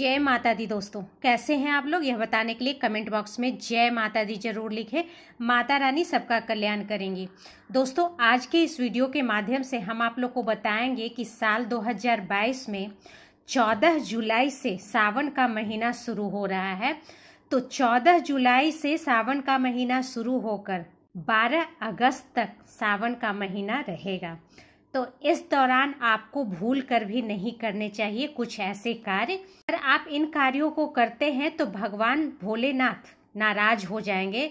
जय माता दी दोस्तों कैसे हैं आप लोग यह बताने के लिए कमेंट बॉक्स में जय माता दी जरूर लिखें माता रानी सबका कल्याण करेंगी दोस्तों आज के इस वीडियो के माध्यम से हम आप लोग को बताएंगे कि साल 2022 में 14 जुलाई से सावन का महीना शुरू हो रहा है तो 14 जुलाई से सावन का महीना शुरू होकर 12 अगस्त तक सावन का महीना रहेगा तो इस दौरान आपको भूल कर भी नहीं करने चाहिए कुछ ऐसे कार्य अगर आप इन कार्यों को करते हैं तो भगवान भोलेनाथ नाराज हो जाएंगे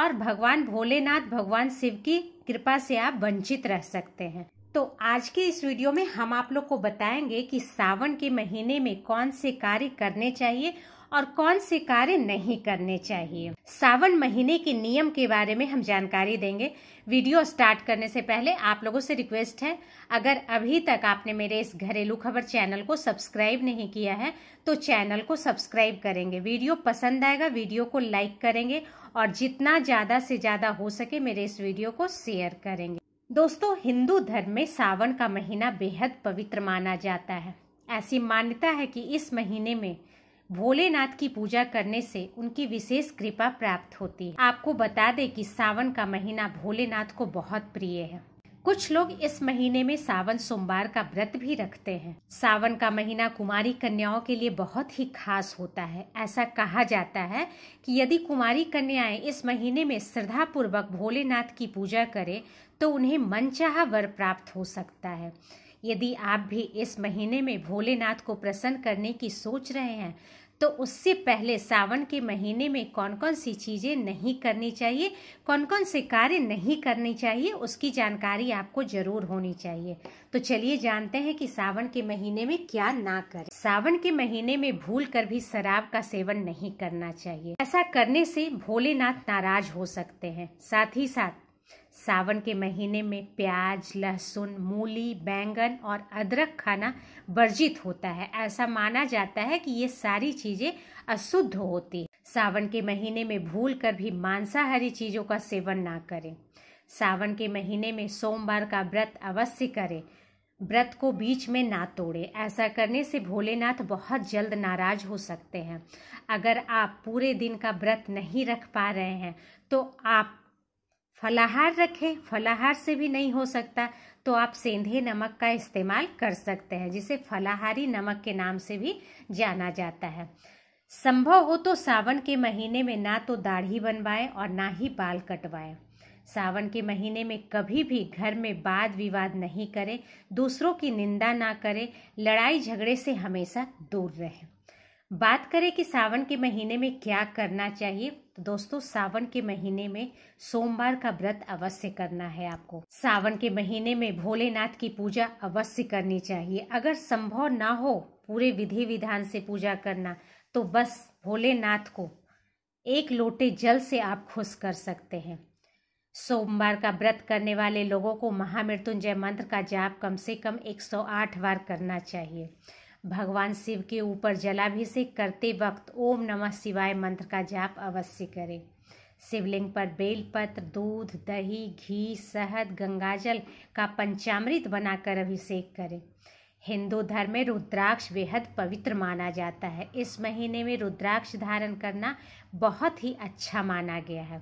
और भगवान भोलेनाथ भगवान शिव की कृपा से आप वंचित रह सकते हैं तो आज के इस वीडियो में हम आप लोग को बताएंगे कि सावन के महीने में कौन से कार्य करने चाहिए और कौन से कार्य नहीं करने चाहिए सावन महीने के नियम के बारे में हम जानकारी देंगे वीडियो स्टार्ट करने से पहले आप लोगों से रिक्वेस्ट है अगर अभी तक आपने मेरे इस घरेलू खबर चैनल को सब्सक्राइब नहीं किया है तो चैनल को सब्सक्राइब करेंगे वीडियो पसंद आएगा वीडियो को लाइक करेंगे और जितना ज़्यादा से ज़्यादा हो सके मेरे इस वीडियो को शेयर करेंगे दोस्तों हिंदू धर्म में सावन का महीना बेहद पवित्र माना जाता है ऐसी मान्यता है कि इस महीने में भोलेनाथ की पूजा करने से उनकी विशेष कृपा प्राप्त होती है आपको बता दें कि सावन का महीना भोलेनाथ को बहुत प्रिय है कुछ लोग इस महीने में सावन सोमवार का व्रत भी रखते हैं सावन का महीना कुमारी कन्याओं के लिए बहुत ही खास होता है ऐसा कहा जाता है कि यदि कुमारी कन्याएं इस महीने में श्रद्धा पूर्वक भोलेनाथ की पूजा करें तो उन्हें मनचाहा वर प्राप्त हो सकता है यदि आप भी इस महीने में भोलेनाथ को प्रसन्न करने की सोच रहे हैं तो उससे पहले सावन के महीने में कौन कौन सी चीज़ें नहीं करनी चाहिए कौन कौन से कार्य नहीं करने चाहिए उसकी जानकारी आपको जरूर होनी चाहिए तो चलिए जानते हैं कि सावन के महीने में क्या ना करें सावन के महीने में भूल कर भी शराब का सेवन नहीं करना चाहिए ऐसा करने से भोलेनाथ नाराज हो सकते हैं साथ ही साथ सावन के महीने में प्याज लहसुन मूली बैंगन और अदरक खाना वर्जित होता है ऐसा माना जाता है कि ये सारी चीज़ें अशुद्ध होती सावन के महीने में भूल कर भी मांसाहारी चीज़ों का सेवन ना करें सावन के महीने में सोमवार का व्रत अवश्य करें व्रत को बीच में ना तोड़े ऐसा करने से भोलेनाथ बहुत जल्द नाराज हो सकते हैं अगर आप पूरे दिन का व्रत नहीं रख पा रहे हैं तो आप फलाहार रखें फलाहार से भी नहीं हो सकता तो आप सेंधे नमक का इस्तेमाल कर सकते हैं जिसे फलाहारी नमक के नाम से भी जाना जाता है संभव हो तो सावन के महीने में ना तो दाढ़ी बनवाएं और ना ही बाल कटवाएं सावन के महीने में कभी भी घर में वाद विवाद नहीं करें दूसरों की निंदा ना करें लड़ाई झगड़े से हमेशा दूर रहें बात करें कि सावन के महीने में क्या करना चाहिए तो दोस्तों सावन के महीने में सोमवार का व्रत अवश्य करना है आपको सावन के महीने में भोलेनाथ की पूजा अवश्य करनी चाहिए अगर संभव ना हो पूरे विधि विधान से पूजा करना तो बस भोलेनाथ को एक लोटे जल से आप खुश कर सकते हैं सोमवार का व्रत करने वाले लोगों को महामृत्युंजय मंत्र का जाप कम से कम 108 बार करना चाहिए भगवान शिव के ऊपर जलाभिषेक करते वक्त ओम नमः शिवाय मंत्र का जाप अवश्य करें शिवलिंग पर बेलपत्र दूध दही घी शहद गंगाजल का पंचामृत बनाकर अभिषेक करें हिंदू धर्म में रुद्राक्ष बेहद पवित्र माना जाता है इस महीने में रुद्राक्ष धारण करना बहुत ही अच्छा माना गया है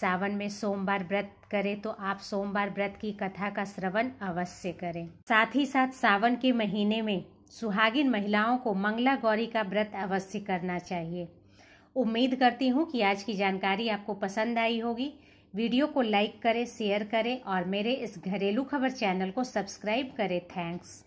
सावन में सोमवार व्रत करें तो आप सोमवार व्रत की कथा का श्रवण अवश्य करें साथ ही साथ सावन के महीने में सुहागिन महिलाओं को मंगला गौरी का व्रत अवश्य करना चाहिए उम्मीद करती हूँ कि आज की जानकारी आपको पसंद आई होगी वीडियो को लाइक करें शेयर करें और मेरे इस घरेलू खबर चैनल को सब्सक्राइब करें थैंक्स